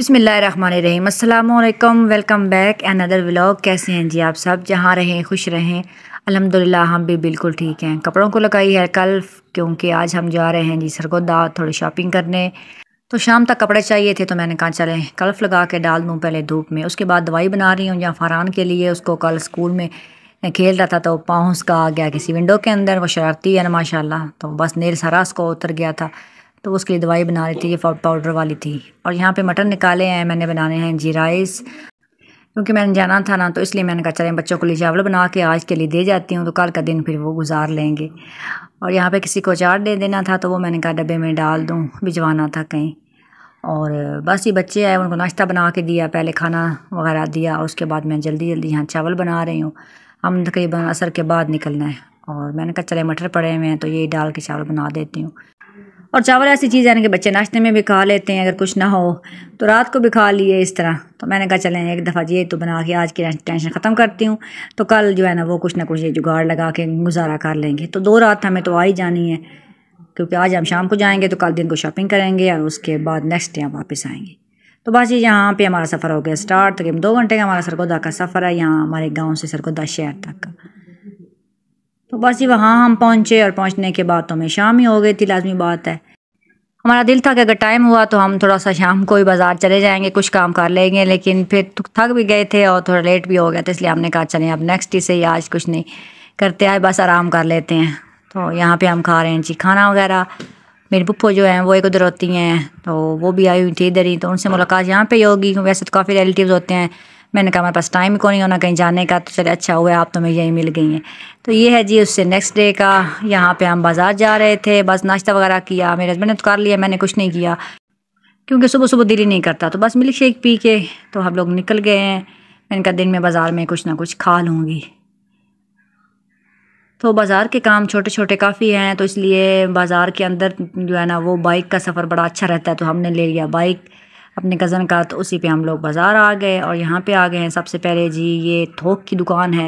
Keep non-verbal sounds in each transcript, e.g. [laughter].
बिसमीम अल्लाम welcome back and other vlog कैसे हैं जी आप सब जहाँ रहें खुश रहें अलहमदिल्ला हम भी बिल्कुल ठीक हैं कपड़ों को लगाई है कल क्योंकि आज हम जा रहे हैं जी सरगोदा थोड़ी शॉपिंग करने तो शाम तक कपड़े चाहिए थे तो मैंने कहा चलें कल्फ लगा के डाल दूँ पहले धूप में उसके बाद दवाई बना रही हूँ जहाँ फरहान के लिए उसको कल स्कूल में खेल रहा था तो पाँव उसका आ गया किसी विंडो के अंदर वो शरारती है ना माशाल्लाह तो बस नेर सरास को उतर गया था तो उसके लिए दवाई बना रही थी ये पाउडर वाली थी और यहाँ पे मटन निकाले हैं मैंने बनाने हैं जी राइस क्योंकि मैंने जाना था ना तो इसलिए मैंने कहा चलें बच्चों के लिए चावल बना के आज के लिए दे जाती हूँ तो कल का दिन फिर वो गुजार लेंगे और यहाँ पे किसी को अचार दे देना था तो वो मैंने कहा डब्बे में डाल दूँ भिजवाना था कहीं और बस ये बच्चे आए उनको नाश्ता बना के दिया पहले खाना वगैरह दिया और उसके बाद मैं जल्दी जल्दी यहाँ चावल बना रही हूँ हम तकरीबन असर के बाद निकलना है और मैंने कहा चले मटर पड़े हुए हैं तो ये डाल के चावल बना देती हूँ और चावल ऐसी चीज़ है ना कि बच्चे नाश्ते में भी खा लेते हैं अगर कुछ ना हो तो रात को भी खा लिए इस तरह तो मैंने कहा चलें एक दफ़ा ये तो बना के आज की टेंशन ख़त्म करती हूँ तो कल जो है ना वो कुछ ना कुछ ये जुगाड़ लगा के गुजारा कर लेंगे तो दो रात हमें तो आ ही जानी है क्योंकि आज हम शाम को जाएंगे तो कल दिन को शॉपिंग करेंगे और उसके बाद नेक्स्ट डे हम वापस आएंगे तो बस ये यहाँ पर हमारा सफ़र हो गया स्टार्ट तकरीबन दो घंटे का हमारा सरगोदा का सफ़र है यहाँ हमारे गाँव से सरगोदा शहर तक का तो बस ही वहाँ हम पहुँचे और पहुँचने के बाद तो हमें शाम ही हो गई थी लाजमी बात है हमारा दिल था कि अगर टाइम हुआ तो हम थोड़ा सा शाम को ही बाज़ार चले जाएंगे कुछ काम कर लेंगे लेकिन फिर तो थक भी गए थे और थोड़ा लेट भी हो गया था इसलिए हमने कहा चलें अब नेक्स्ट ही से आज कुछ नहीं करते आए बस आराम कर लेते हैं तो यहाँ पे हम खा रहे हैं जी खाना वगैरह मेरी पुप्पो जो हैं वो एक उधर होती हैं तो वो भी आई हुई थी इधर ही तो उनसे मुलाकात यहाँ पे ही होगी वैसे तो काफ़ी रिलेटिव होते हैं मैंने कहा हमारे पास टाइम को नहीं होना कहीं जाने का तो चले अच्छा हुआ आप तो मैं यहीं मिल गई हैं तो ये है जी उससे नेक्स्ट डे का यहाँ पे हम बाज़ार जा रहे थे बस नाश्ता वगैरह किया मेरे हस्बैंड ने तो कर लिया मैंने कुछ नहीं किया क्योंकि सुबह सुबह दिल ही नहीं करता तो बस मिल्क शेक पी के तो हम लोग निकल गए हैं मैंने कहा दिन में बाज़ार में कुछ ना कुछ खा लूँगी तो बाज़ार के काम छोटे छोटे काफ़ी हैं तो इसलिए बाज़ार के अंदर जो है ना वो बाइक का सफ़र बड़ा अच्छा रहता है तो हमने ले लिया बाइक अपने कज़न का तो उसी पे हम लोग बाज़ार आ गए और यहाँ पे आ गए हैं सबसे पहले जी ये थोक की दुकान है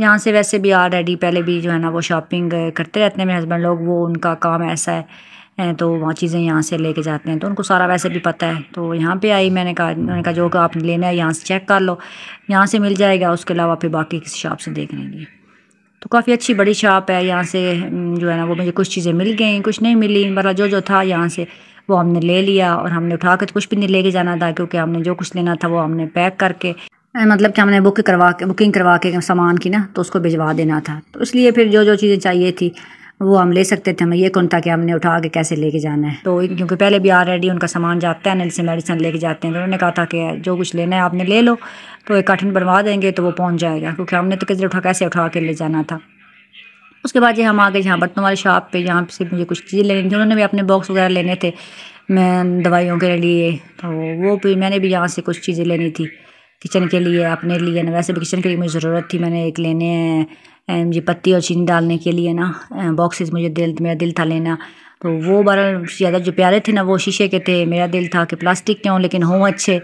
यहाँ से वैसे भी ऑलरेडी पहले भी जो है ना वो शॉपिंग करते रहते हैं मेरे हस्बैंड लोग वो उनका काम ऐसा है तो वहाँ चीज़ें यहाँ से लेके जाते हैं तो उनको सारा वैसे भी पता है तो यहाँ पे आई मैंने कहा मैंने कहा जो आपने लेना है यहाँ से चेक कर लो यहाँ से मिल जाएगा उसके अलावा फिर बाकी किसी शॉप से देख लेंगे तो काफ़ी अच्छी बड़ी शॉप है यहाँ से जो है ना वो मुझे कुछ चीज़ें मिल गई कुछ नहीं मिली मतलब जो जो था यहाँ से वो हमने ले लिया और हमने उठा के तो कुछ भी नहीं लेके जाना था क्योंकि हमने जो कुछ लेना था वो हमने पैक करके मतलब कि हमने बुक करवा के बुकिंग करवा के सामान की ना तो उसको भिजवा देना था तो इसलिए फिर जो जो चीज़ें चाहिए थी वो हम ले सकते थे हमें ये कौन था कि हमने उठा के कैसे लेके जाना है तो क्योंकि पहले भी ऑलरेडी उनका सामान जाता है नल से मेडिसिन लेके जाते हैं तो उन्होंने कहा था कि जो कुछ लेना है आपने ले लो तो एक कार्टन बनवा देंगे तो वो पहुँच जाएगा क्योंकि हमने तो किसी उठा कैसे उठा के ले जाना था उसके बाद ये हम आ गए यहाँ बर्तनों वाले शॉप पे यहाँ से मुझे कुछ चीज़ें लेनी थी उन्होंने भी अपने बॉक्स वगैरह लेने थे मैं दवाइयों के लिए तो वो भी मैंने भी यहाँ से कुछ चीज़ें लेनी थी किचन के लिए अपने लिए ना वैसे भी किचन के लिए मुझे ज़रूरत थी मैंने एक लेने मुझे पत्ती और चीनी डालने के लिए ना बॉक्सेस मुझे दिल मेरा दिल था लेना तो वो बारह ज़्यादा जो प्यारे थे ना वो शीशे के थे मेरा दिल था कि प्लास्टिक के हों लेकिन हों अच्छे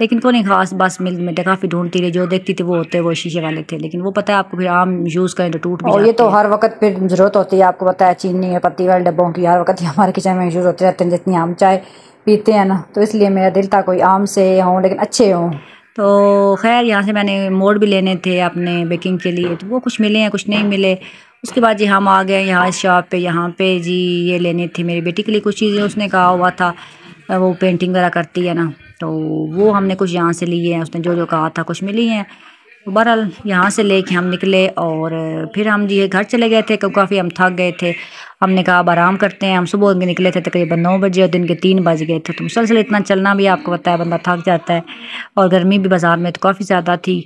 लेकिन कोई नहीं खास बस मिल में काफ़ी ढूंढती रही जो देखती थी वो होते वो शीशे वाले थे लेकिन वो पता है आपको फिर आम यूज़ करें तो टूट और ये तो हर वक्त फिर ज़रूरत होती है आपको पता है चीनी है पत्ती वाले डब्बों की हर वक्त हमारे किचन में यूज़ होते रहते हैं जितनी आम चाय पीते हैं ना तो इसलिए मेरा दिल था कोई आम से हों लेकिन अच्छे हों तो खैर यहाँ से मैंने मोड़ भी लेने थे अपने बेकिंग के लिए तो वो कुछ मिले हैं कुछ नहीं मिले उसके बाद जी हम आ गए यहाँ इस शॉप पे यहाँ पे जी ये लेने थे मेरी बेटी के लिए कुछ चीज़ें उसने कहा हुआ था वो पेंटिंग वगैरह करती है ना तो वो हमने कुछ यहाँ से लिए हैं उसने जो जो कहा था कुछ मिली हैं तो बहरहाल यहाँ से लेके हम निकले और फिर हम जी घर चले गए थे क्योंकि काफ़ी हम थक गए थे हमने कहा अब आराम करते हैं हम सुबह निकले थे तकरीबन नौ बजे और दिन के तीन बज गए थे तो मुसलसल इतना चलना भी आपको पता है बंदा थक जाता है और गर्मी भी बाज़ार में तो काफ़ी ज़्यादा थी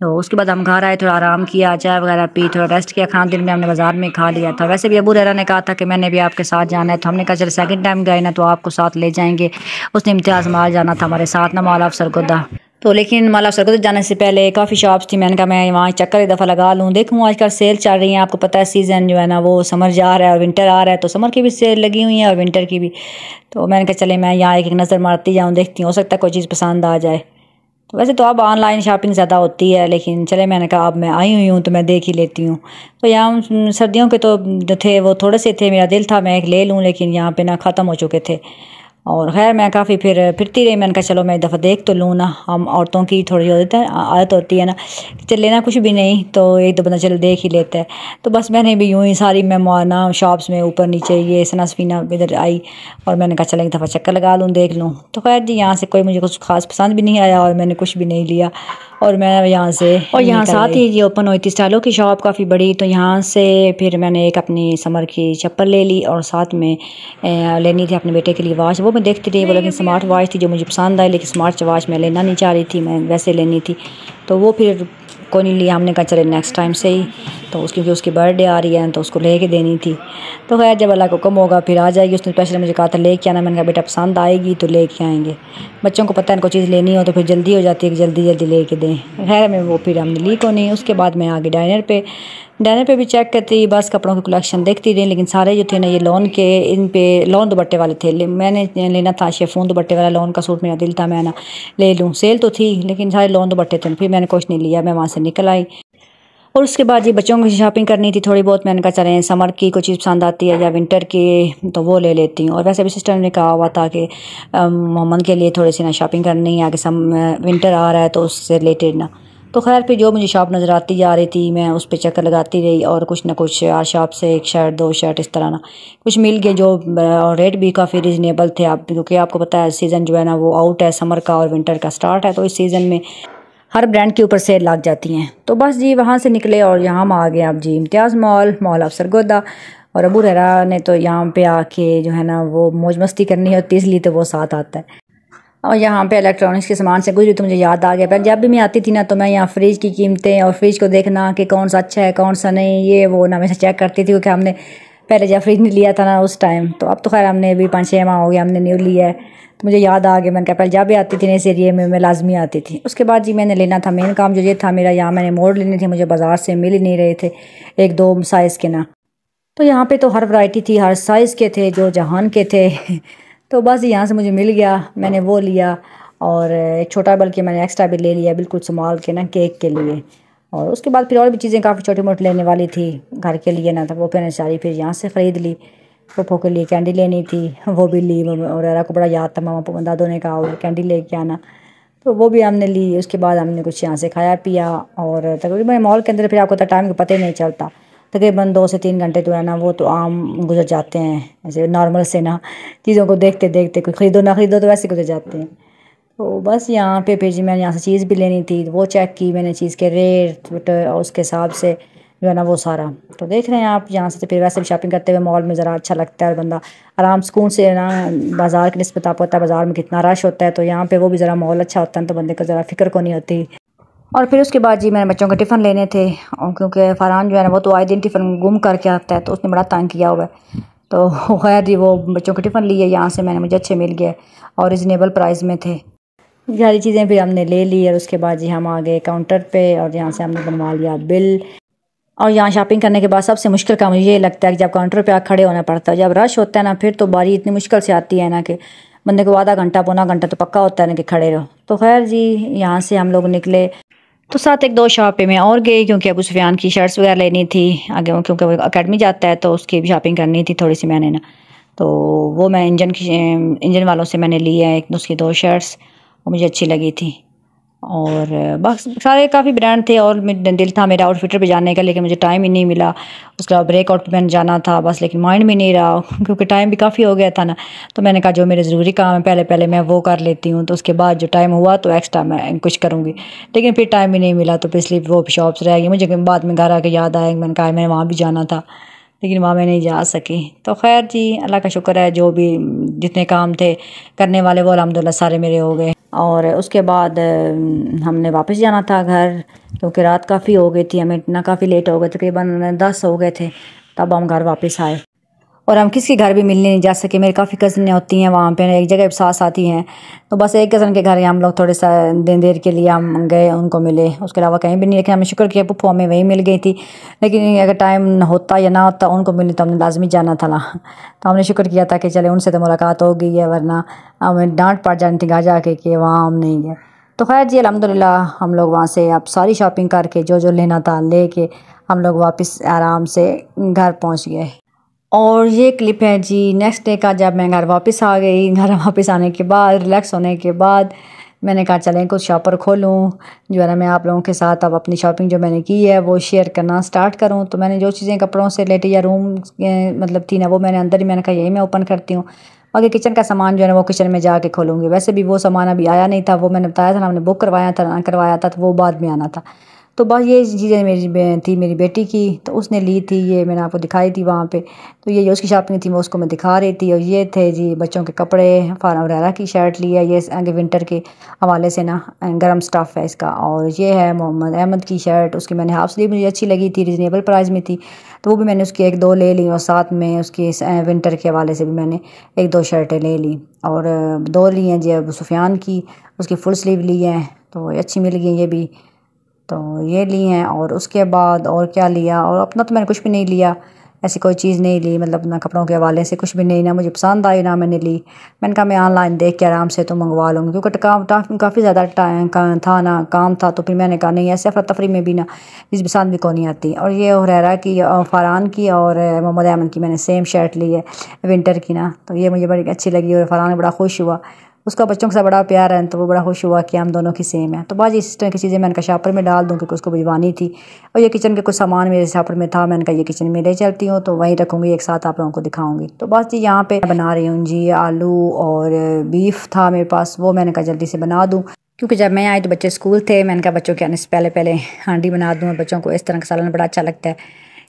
तो उसके बाद हम घर आए थोड़ा आराम किया चाय वगैरह पी थोड़ा रेस्ट किया खाना दिन में हमने बाज़ार में खा लिया था वैसे भी अबू रहरा ने कहा था कि मैंने भी आपके साथ जाना है तो हमने कहा चल सेकंड टाइम गए ना तो आपको साथ ले जाएंगे उसने इम्तियाज़ माल जाना था हमारे साथ ना माल अफसर गुदा तो लेकिन माला सरकत तो जाने से पहले काफ़ी शॉप्स थी मैंने कहा मैं वहाँ चक्कर एक दफ़ा लगा लूँ देखूँ आजकल सेल चल रही है आपको पता है सीज़न जो है ना वो समर जा रहा है और विंटर आ रहा है तो समर की भी सेल लगी हुई है और विंटर की भी तो मैंने कहा चले मैं यहाँ एक एक नज़र मारती जाऊँ देखती हूँ हो सकता है कोई चीज़ पसंद आ जाए तो वैसे तो अब ऑनलाइन शॉपिंग ज़्यादा होती है लेकिन चले मैंने कहा अब मैं आई हुई हूँ तो मैं देख ही लेती हूँ तो यहाँ सर्दियों के तो थे वो थोड़े से थे मेरा दिल था मैं एक ले लूँ लेकिन यहाँ पे ना ख़त्म हो चुके थे और खैर मैं काफ़ी फिर फिरती रही मैंने कहा चलो मैं एक दफ़ा देख तो लूँ ना हम औरतों की थोड़ी होती है आदत होती है ना चल लेना कुछ भी नहीं तो एक दो बंदा चलो देख ही लेता है तो बस मैंने भी यूँ ही सारी मैं मारना शॉप्स में ऊपर नीचे ये सना सफीना इधर आई और मैंने कहा चलो एक दफ़ा चक्कर लगा लूँ देख लूँ तो खैर जी यहाँ से कोई मुझे कुछ खास पसंद भी नहीं आया और मैंने कुछ भी नहीं लिया और मैं यहाँ से और यहाँ साथ ही ये ओपन हुई थी स्टाइलों की शॉप काफ़ी बड़ी तो यहाँ से फिर मैंने एक अपनी समर की चप्पल ले ली और साथ में लेनी थी अपने बेटे के लिए वॉच वो मैं देखती रही वो लेकिन स्मार्ट वॉच थी जो मुझे पसंद आई लेकिन स्मार्ट वॉच मैं लेना नहीं चाह रही थी मैं वैसे लेनी थी तो वो फिर को नहीं लिया हमने कहा चले नेक्स्ट टाइम से ही तो उस क्योंकि उसकी बर्थडे आ रही है तो उसको ले के देनी थी तो खैर जब अल्लाह को कम होगा फिर आ जाएगी उसने पैसे मुझे कहा था लेके आना मैंने कहा बेटा पसंद आएगी तो ले आएंगे बच्चों को पता है इनको चीज़ लेनी हो तो फिर जल्दी हो जाती है कि जल्दी जल्दी ले दें खैर में वो फिर हमने ली को नहीं उसके बाद मैं आ गई डाइनर पर डैनर पे भी चेक करती बस कपड़ों की कलेक्शन देखती रही लेकिन सारे जो थे ना ये लोन के इन पे लोन दुपट्टे वाले थे मैंने लेना था शेफोन दुपट्टे वाला लोन का सूट मेरा दिल था मैं ना ले लूँ सेल तो थी लेकिन सारे लोन दुपट्टे थे फिर मैंने कुछ नहीं लिया मैं वहाँ से निकल आई और उसके बाद ये बच्चों की शॉपिंग करनी थी थोड़ी बहुत मैंने कहा चले समर की कोई चीज़ पसंद आती है या विंटर की तो वो ले लेती हूँ और वैसे भी सिस्टर ने कहा हुआ था कि मोहम्मद के लिए थोड़ी सी ना शॉपिंग करनी है आगे सम विंटर आ रहा है तो उससे रिलेटेड ना तो खैर फिर जो मुझे शॉप नज़र आती जा रही थी मैं उस पर चक्कर लगाती रही और कुछ ना कुछ यार शॉप से एक शर्ट दो शर्ट इस तरह ना कुछ मिल गए जो और रेट भी काफ़ी रिजनेबल थे आप क्योंकि आपको पता है सीज़न जो है ना वो आउट है समर का और विंटर का स्टार्ट है तो इस सीज़न में हर ब्रांड के ऊपर सेल लग जाती हैं तो बस जी वहाँ से निकले और यहाँ हम आ गए आप जी Imtiaz mall mall of Sargodha और अबू रहरा ने तो यहाँ पे आके जो है ना वो मौज मस्ती करनी होती इसलिए तो वो साथ आता है और यहाँ पे इलेक्ट्रॉनिक्स के सामान से कुछ भी तो मुझे याद आ गया पहले जब भी मैं आती थी ना तो मैं यहाँ फ्रिज की कीमतें और फ्रिज को देखना कि कौन सा अच्छा है कौन सा नहीं ये वो ना हमेशा चेक करती थी क्योंकि हमने पहले जब फ्रिज नहीं लिया था ना उस टाइम तो अब तो खैर हमने अभी पाँच छः माह हो गया हमने न्यू लिया है तो मुझे याद आ गया मैंने कहा पहले जब भी आती थी ना इस एरिए में मैं लाजमी आती थी उसके बाद जी मैंने लेना था मेन काम जो ये था मेरा यहाँ मैंने मोड़ लेने थे मुझे बाज़ार से मिल ही नहीं रहे थे एक दो साइज़ के ना तो यहाँ पर तो हर वराइटी थी हर साइज़ के थे जो जहान के थे [laughs] तो बस यहाँ से मुझे मिल गया मैंने हाँ। वो लिया और एक छोटा बल्कि मैंने एक्स्ट्रा भी ले लिया बिल्कुल संभाल के ना केक के लिए और उसके बाद फिर और भी चीज़ें काफ़ी छोटी मोटी लेने वाली थी घर के लिए ना तो वो फिर सारी फिर यहाँ से ख़रीद ली पप्पो के लिए कैंडी लेनी थी वो भी ली और को बड़ा याद था मामा दादों ने कहा और कैंडी लेके आना तो वो भी हमने ली उसके बाद हमने कुछ यहाँ से खाया पिया और तकरीबन मॉल के अंदर फिर आपको तो टाइम का पता ही नहीं चलता तकरीबन दो से तीन घंटे तो है ना वो तो आम गुजर जाते हैं ऐसे नॉर्मल से ना चीज़ों को देखते देखते कोई ख़रीदो ना ख़रीदो तो वैसे गुजर जाते हैं तो बस यहाँ पे फिर जी मैंने यहाँ से चीज़ भी लेनी थी वो चेक की मैंने चीज़ के रेट और उसके हिसाब से जो है ना वो सारा तो देख रहे हैं आप यहाँ से तो फिर वैसे भी शॉपिंग करते हुए मॉल में ज़रा अच्छा लगता है और बंदा आराम सुकून से ना बाज़ार की नस्बत आप होता है बाज़ार में कितना रश होता है तो यहाँ पे वो भी ज़रा मॉल अच्छा होता है तो बंदे को ज़रा फिक्र को नहीं होती और फिर उसके बाद जी मैंने बच्चों के टिफ़िन लेने थे और क्योंकि फरहान जो है ना वो तो आए दिन टिफ़िन गुम करके आता है तो उसने बड़ा तंग किया हुआ है तो [laughs] खैर जी वो बच्चों के टिफ़िन लिए यहाँ से मैंने मुझे अच्छे मिल गए और रिजनेबल प्राइस में थे सारी चीज़ें फिर हमने ले ली और उसके बाद जी हम आ गए काउंटर पर और यहाँ से हमने बनवा लिया बिल और यहाँ शॉपिंग करने के बाद सबसे मुश्किल काम मुझे ये लगता है कि जब काउंटर पर आ खड़े होना पड़ता है जब रश होता है ना फिर तो बारी इतनी मुश्किल से आती है ना कि बंदे को आधा घंटा पौना घंटा तो पक्का होता है ना कि खड़े रहो तो खैर जी यहाँ से हम लोग निकले तो साथ एक दो शॉपें में और गई क्योंकि अबू सुफियान की शर्ट्स वगैरह लेनी थी आगे क्योंकि वो अकेडमी जाता है तो उसकी भी शॉपिंग करनी थी थोड़ी सी मैंने ना तो वो मैं इंजन की इंजन वालों से मैंने ली है एक उसकी दो शर्ट्स वो मुझे अच्छी लगी थी और बस सारे काफ़ी ब्रांड थे और दिल था मेरा आउटफिटर पे जाने का लेकिन मुझे टाइम ही नहीं मिला उसके बाद ब्रेकआउट पे मैंने जाना था बस लेकिन माइंड में नहीं रहा [laughs] क्योंकि टाइम भी काफ़ी हो गया था ना तो मैंने कहा जो मेरे ज़रूरी काम है पहले पहले मैं वो कर लेती हूँ तो उसके बाद जो टाइम हुआ तो एक्स्ट्रा मैं कुछ करूँगी लेकिन फिर टाइम भी नहीं मिला तो इसलिए वो शॉप्स रह गई मुझे बाद में घर आके याद आया मैंने कहा मैंने वहाँ भी जाना था लेकिन वहाँ मैं नहीं जा सकी तो खैर जी अल्लाह का शुक्र है जो भी जितने काम थे करने वाले वो अलहमदिल्ला सारे मेरे हो गए और उसके बाद हमने वापस जाना था घर क्योंकि रात काफ़ी हो गई थी हमें ना काफ़ी लेट हो गए तकरीबन दस हो गए थे तब हम घर वापस आए और हम किसी के घर भी मिलने नहीं जा सके मेरे काफ़ी कज़नें होती हैं वहाँ पे एक जगह सास आती हैं तो बस एक कज़न के घर हम लोग थोड़े सा दिन देर के लिए हम गए उनको मिले उसके अलावा कहीं भी नहीं लेकिन हमें शुक्र किया पुप्पो हमें वहीं मिल गई थी लेकिन अगर टाइम होता या ना होता उनको मिलने तो हमने लाजमी जाना था ना तो हमने शुक्र किया था कि चले उनसे तो मुलाकात हो गई है वरना हमें डांट पाट जानी थी घर के कि वहाँ हम नहीं गए तो खैर जी अलहमदिल्ला हम लोग वहाँ से अब सारी शॉपिंग करके जो जो लेना था ले के हम लोग वापस आराम से घर पहुँच गए और ये क्लिप है जी नेक्स्ट डे का जब मैं घर वापस आ गई घर वापस आने के बाद रिलैक्स होने के बाद मैंने कहा चलें कुछ शॉपर खोलूँ जो है ना मैं आप लोगों के साथ अब अपनी शॉपिंग जो मैंने की है वो शेयर करना स्टार्ट करूँ तो मैंने जो चीज़ें कपड़ों से रिलेटेड या रूम मतलब थी ना वो मैंने अंदर ही मैंने कहा यही मैं ओपन करती हूँ बाकी किचन का सामान जो है ना वो किचन में जाके खोलूँगी वैसे भी वो सामान अभी आया नहीं था वो मैंने बताया था ना हमने बुक करवाया था ना करवाया था तो वो बाद में आना था तो बस ये चीज़ें मेरी थी मेरी बेटी की तो उसने ली थी ये मैंने आपको दिखाई थी वहाँ पे तो ये उसकी शॉपिंग थी मैं उसको मैं दिखा रही थी और ये थे जी बच्चों के कपड़े फारा वगैरह की शर्ट ली है ये आगे विंटर के हवाले से ना गर्म स्टफ़ है इसका और ये है मोहम्मद अहमद की शर्ट उसकी मैंने हाफ स्लीव मुझे अच्छी लगी थी रिजनेबल प्राइस में थी तो वो भी मैंने उसकी एक दो ले ली और साथ में उसकी विंटर के हवाले से भी मैंने एक दो शर्टें ले ली और दो ली हैं जी अब सुफियान की उसकी फुल स्लीव ली है तो अच्छी मिल गई ये भी तो ये ली हैं और उसके बाद और क्या लिया और अपना तो मैंने कुछ भी नहीं लिया ऐसी कोई चीज़ नहीं ली मतलब ना कपड़ों के हवाले से कुछ भी नहीं ना मुझे पसंद आई ना मैंने ली मैंने कहा मैं ऑनलाइन देख के आराम से तो मंगवा लूँगी क्योंकि काम काफ़ी ज़्यादा टाइम था ना काम था तो फिर मैंने कहा नहीं ऐसे अफरा तफरी में भी ना इस पसंद भी को नहीं आती और ये हुररा की फरहान की और मोहम्मद अमन की मैंने सेम शर्ट ली है विंटर की ना तो ये मुझे बड़ी अच्छी लगी और फरहान बड़ा खुश हुआ उसका बच्चों के साथ बड़ा प्यार है तो वो बड़ा खुश हुआ कि हम दोनों की सेम है तो बाजी इस तरह की चीज़ें मैंने कहा शापर में डाल दूँ क्योंकि उसको भिजवानी थी और ये किचन के कुछ सामान मेरे शापर में था मैंने कहा ये किचन में ले चलती हूँ तो वहीं रखूँगी एक साथ आप लोगों को दिखाऊँगी तो बस जी यहाँ पर बना रही हूँ जी आलू और बीफ था मेरे पास वो मैंने कहा जल्दी से बना दूँ क्योंकि जब मैं आई तो बच्चे स्कूल थे मैंने कहा बच्चों के आने से पहले पहले हांडी बना दूँ बच्चों को इस तरह का सालन बड़ा अच्छा लगता है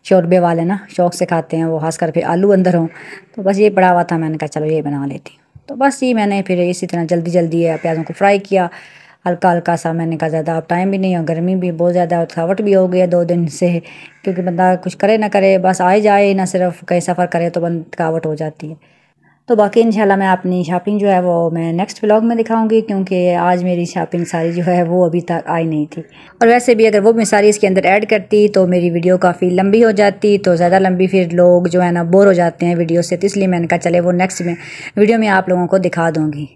शोरबे वाले ना शौक से खाते हैं वो खासकर फिर आलू अंदर हों तो बस ये पड़ा हुआ था मैंने कहा चलो ये बना लेती हूँ तो बस ये मैंने फिर इसी तरह जल्दी जल्दी प्याज़ों को फ्राई किया हल्का हल्का सा मैंने कहा ज़्यादा अब टाइम भी नहीं है गर्मी भी बहुत ज़्यादा थकावट भी हो गई है दो दिन से क्योंकि बंदा कुछ करे ना करे बस आए जाए ना सिर्फ कहीं सफ़र करे तो बंद थकावट हो जाती है तो बाकी इंशाल्लाह मैं अपनी शॉपिंग जो है वो मैं नेक्स्ट ब्लॉग में दिखाऊंगी क्योंकि आज मेरी शॉपिंग सारी जो है वो अभी तक आई नहीं थी और वैसे भी अगर वो मैं सारी इसके अंदर ऐड करती तो मेरी वीडियो काफ़ी लंबी हो जाती तो ज़्यादा लंबी फिर लोग जो है ना बोर हो जाते हैं वीडियो से तो इसलिए मैंने कहा चले वो नेक्स्ट में वीडियो में आप लोगों को दिखा दूँगी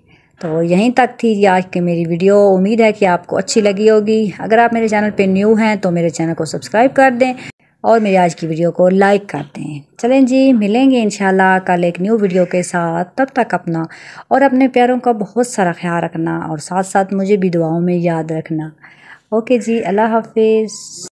तो यहीं तक थी आज की मेरी वीडियो उम्मीद है कि आपको अच्छी लगी होगी अगर आप मेरे चैनल पर न्यू हैं तो मेरे चैनल को सब्सक्राइब कर दें और मेरी आज की वीडियो को लाइक कर दें चलें जी मिलेंगे इन कल एक न्यू वीडियो के साथ तब तक अपना और अपने प्यारों का बहुत सारा ख्याल रखना और साथ साथ मुझे भी दुआओं में याद रखना ओके जी अल्लाह हाफिज़